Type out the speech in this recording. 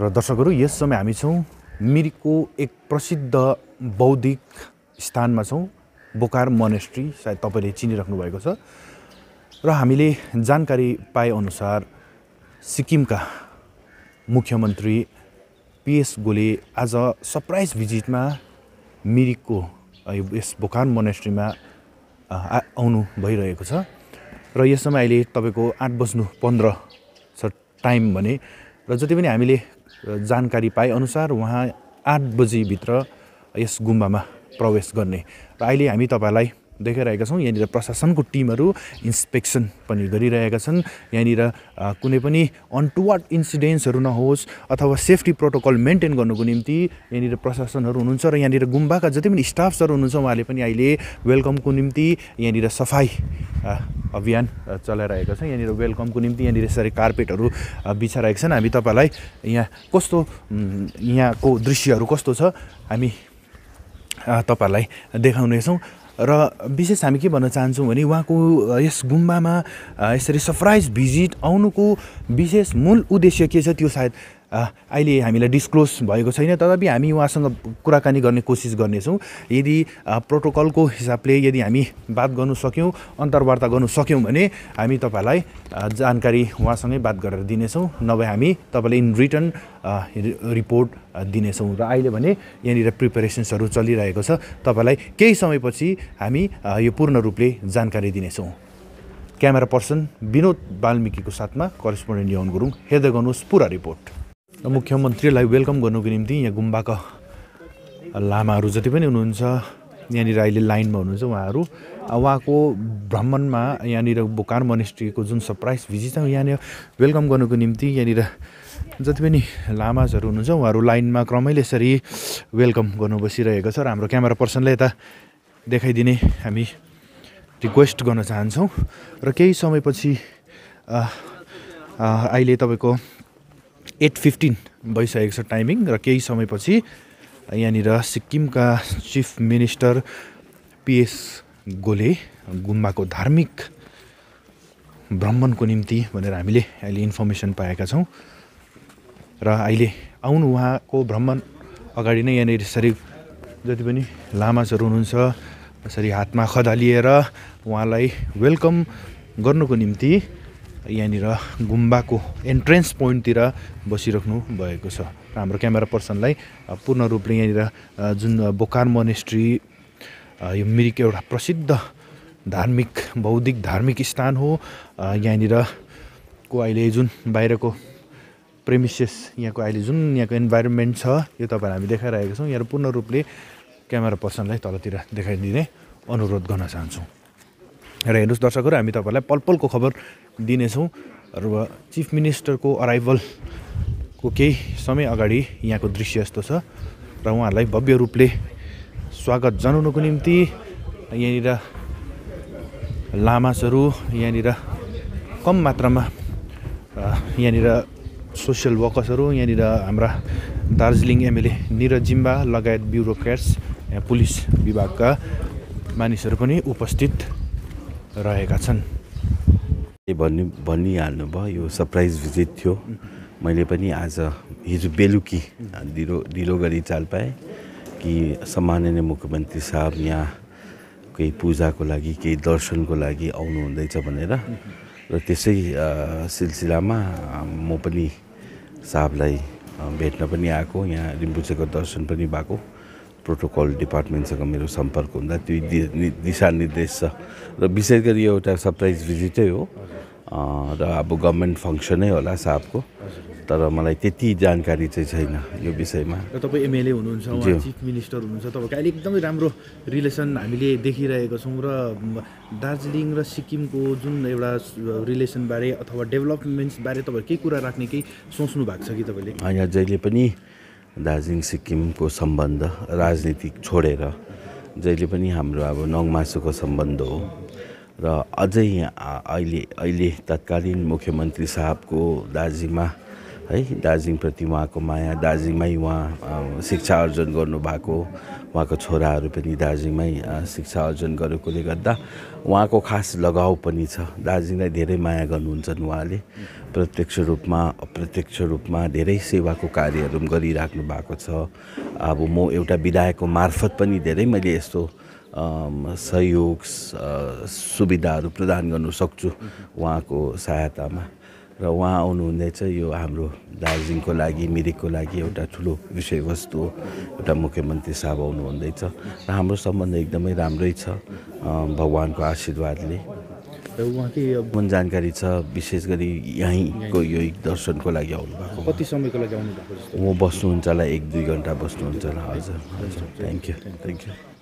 र दर्शकहरू यस समय हामी छौँ मिरिकको एक प्रसिद्ध बौद्धिक स्थानमा छौँ बोकार मोनेस्ट्री सायद तपाईँले चिनिराख्नु भएको छ र हामीले जानकारी पाएअनुसार सिक्किमका मुख्यमन्त्री पिएस गोले आज सरप्राइज भिजिटमा मिरिकको यस बोकार मोनेस्ट्रीमा आउनु भइरहेको छ र यस समय अहिले तपाईँको आठ बज्नु पन्ध्र छ टाइम भने र जति पनि हामीले जानकारी पाएअनुसार उहाँ आठ बजीभित्र यस गुम्बामा प्रवेश गर्ने र अहिले हामी तपाईँलाई देखाइरहेका छौँ यहाँनिर प्रशासनको टिमहरू इन्सपेक्सन पनि गरिरहेका छन् यहाँनिर कुनै पनि अनटुवार्ड इन्सिडेन्ट्सहरू नहोस् अथवा सेफ्टी प्रोटोकल मेन्टेन गर्नुको निम्ति यहाँनिर प्रशासनहरू हुनुहुन्छ र यहाँनिर गुम्बाका जति पनि स्टाफ्सहरू हुनुहुन्छ उहाँले पनि अहिले वेलकमको निम्ति यहाँनिर सफाई अभियान चलाइरहेको छ यहाँनिर वेलकमको निम्ति यहाँनिर यसरी कार्पेटहरू बिछाइरहेको छन् हामी तपाईँलाई यहाँ कस्तो यहाँको दृश्यहरू कस्तो छ हामी तपाईँहरूलाई देखाउनेछौँ र विशेष हामी के भन्न चाहन्छौँ भने उहाँको यस गुम्बामा यसरी सरप्राइज भिजिट आउनुको विशेष मूल उद्देश्य के छ त्यो सायद अहिले हामीलाई डिस्क्लोज भएको छैन तथापि हामी उहाँसँग कुराकानी गर्ने कोसिस गर्नेछौँ यदि प्रोटोकलको हिसाबले यदि हामी बात गर्नु सक्यौँ अन्तर्वार्ता गर्नु सक्यौँ भने हामी तपाईँलाई जानकारी उहाँसँगै बात गरेर दिनेछौँ नभए हामी तपाईँलाई इन रिटर्न रिपोर्ट दिनेछौँ र अहिले भने यहाँनिर प्रिपेरेसन्सहरू चलिरहेको छ तपाईँलाई केही समयपछि हामी यो पूर्ण रूपले जानकारी दिनेछौँ क्यामेरा पर्सन विनोद वाल्मिकीको साथमा करेस्पोन्डेन्ट यौन गुरुङ हेर्दै गर्नुहोस् पुरा रिपोर्ट र मुख्यमन्त्रीलाई वेलकम गर्नुको निम्ति यहाँ गुम्बाका लामाहरू जति पनि हुनुहुन्छ यहाँनिर अहिले लाइनमा हुनुहुन्छ उहाँहरू उहाँको भ्रमणमा यहाँनिर बोकार मोनेस्ट्रीको जुन सरप्राइज भिजिट छ यहाँनिर वेलकम गर्नुको निम्ति यहाँनिर जति पनि लामाजहरू हुनुहुन्छ उहाँहरू लाइनमा क्रमैले यसरी वेलकम गर्नु बसिरहेको छ र हाम्रो क्यामेरा पर्सनले यता देखाइदिने हामी रिक्वेस्ट गर्न चाहन्छौँ र केही समयपछि अहिले तपाईँको एट फिफ्टिन भइसकेको छ टाइमिङ र केही समयपछि यहाँनिर सिक्किमका चिफ मिनिस्टर पिएस गोले गुम्बाको धार्मिक भ्रमणको निम्ति भनेर हामीले अहिले इन्फर्मेसन पाएका छौँ र अहिले आउनु उहाँको भ्रमण अगाडि नै यहाँनिर यसरी जति पनि लामाजहरू हुनुहुन्छ यसरी हातमा खदा लिएर उहाँलाई वेलकम गर्नुको निम्ति यहाँनिर गुम्बाको एन्ट्रेन्स पोइन्टतिर बसिराख्नु भएको छ र हाम्रो क्यामेरा पर्सनलाई पूर्ण रूपले यहाँनिर जुन बोकार मोनेस्ट्री यो मिरिक एउटा प्रसिद्ध धार्मिक बौद्धिक धार्मिक स्थान हो यहाँनिर को अहिले जुन बाहिरको प्रेमिसेस यहाँको अहिले जुन यहाँको इन्भाइरोमेन्ट छ यो तपाईँलाई हामी देखाइरहेको छौँ यहाँ पूर्ण रूपले क्यामेरा पर्सनलाई तलतिर देखाइदिने अनुरोध गर्न चाहन्छौँ र हेर्नुहोस् दर्शकहरू हामी तपाईँहरूलाई पल पलको खबर दिनेछौँ र चिफ मिनिस्टरको अराइभलको केही समय अगाडि यहाँको दृश्य यस्तो छ र उहाँहरूलाई भव्य रूपले स्वागत जनाउनुको निम्ति यहाँनिर लामासहरू यहाँनिर कम मात्रामा यहाँनिर सोसियल वर्कर्सहरू यहाँनिर हाम्रा दार्जिलिङ एमएलए निरज जिम्बा लगायत ब्युरोक्रेट्स पुलिस विभागका मानिसहरू पनि उपस्थित रहेका छन् भन्नु भनिहाल्नु भयो यो सरप्राइज भिजिट थियो मैले पनि आज हिजो बेलुकी ढिलो ढिलो गरी चाल पाएँ कि सम्माननीय मुख्यमन्त्री साहब यहाँ केही पूजाको लागि केही दर्शनको लागि आउनु हुँदैछ भनेर र त्यसै सिलसिलामा म पनि साहबलाई भेट्न पनि आएको यहाँ रिम्बुचेको दर्शन पनि भएको प्रोटोकल डिपार्टमेन्टसँग मेरो सम्पर्क हुँदा त्यो दिशानिर्देश छ र विशेष गरी यो एउटा सरप्राइज भिजिटै हो र अब गभर्मेन्ट फङ्सनै होला साहबको तर मलाई त्यति जानकारी चाहिँ छैन यो विषयमा तपाईँ एमएलए हुनुहुन्छ चिफ मिनिस्टर हुनुहुन्छ तपाईँको अहिले एकदमै राम्रो रिलेसन हामीले देखिरहेको छौँ र दार्जिलिङ र सिक्किमको जुन एउटा रिलेसनबारे अथवा डेभलपमेन्ट्सबारे तपाईँहरू केही कुरा राख्ने केही सोच्नु भएको छ कि तपाईँले होइन जहिले पनि दार्जिलिङ सिक्किमको सम्बन्ध राजनीतिक छोडेर जहिले पनि हाम्रो अब नङमासुको सम्बन्ध हो र अझै अहिले अहिले तत्कालीन मुख्यमन्त्री साहबको दार्जिलिङमा है दार्जिलिङप्रति उहाँको माया दार्जिलिङमै उहाँ शिक्षा आर्जन गर्नुभएको उहाँको छोराहरू पनि दार्जिलिङमै शिक्षा आर्जन गरेकोले गर्दा उहाँको खास लगाउ पनि छ दार्जिलिङलाई धेरै माया गर्नुहुन्छ उहाँले प्रत्यक्ष रूपमा अप्रत्यक्ष रूपमा धेरै सेवाको कार्यहरू पनि गरिराख्नु भएको छ अब म एउटा विधायकको मार्फत पनि धेरै मैले यस्तो सहयोग सुविधाहरू प्रदान गर्नु सक्छु उहाँको सहायतामा र उहाँ आउनुहुँदैछ यो हाम्रो दार्जिलिङको लागि मिरिकको लागि एउटा ठुलो विषयवस्तु हो एउटा मुख्यमन्त्री साहब आउनुहुँदैछ र हाम्रो सम्बन्ध एकदमै राम्रै छ भगवान्को आशीर्वादले र उहाँकै मन जानकारी छ विशेष गरी यहीँको यो दर्शनको लागि आउनुभएको कति समयको लागि आउनुभएको म बस्नुहुन्छ होला एक दुई घन्टा बस्नुहुन्छ होला हजुर हजुर थ्याङ्क यू थ्याङ्क यू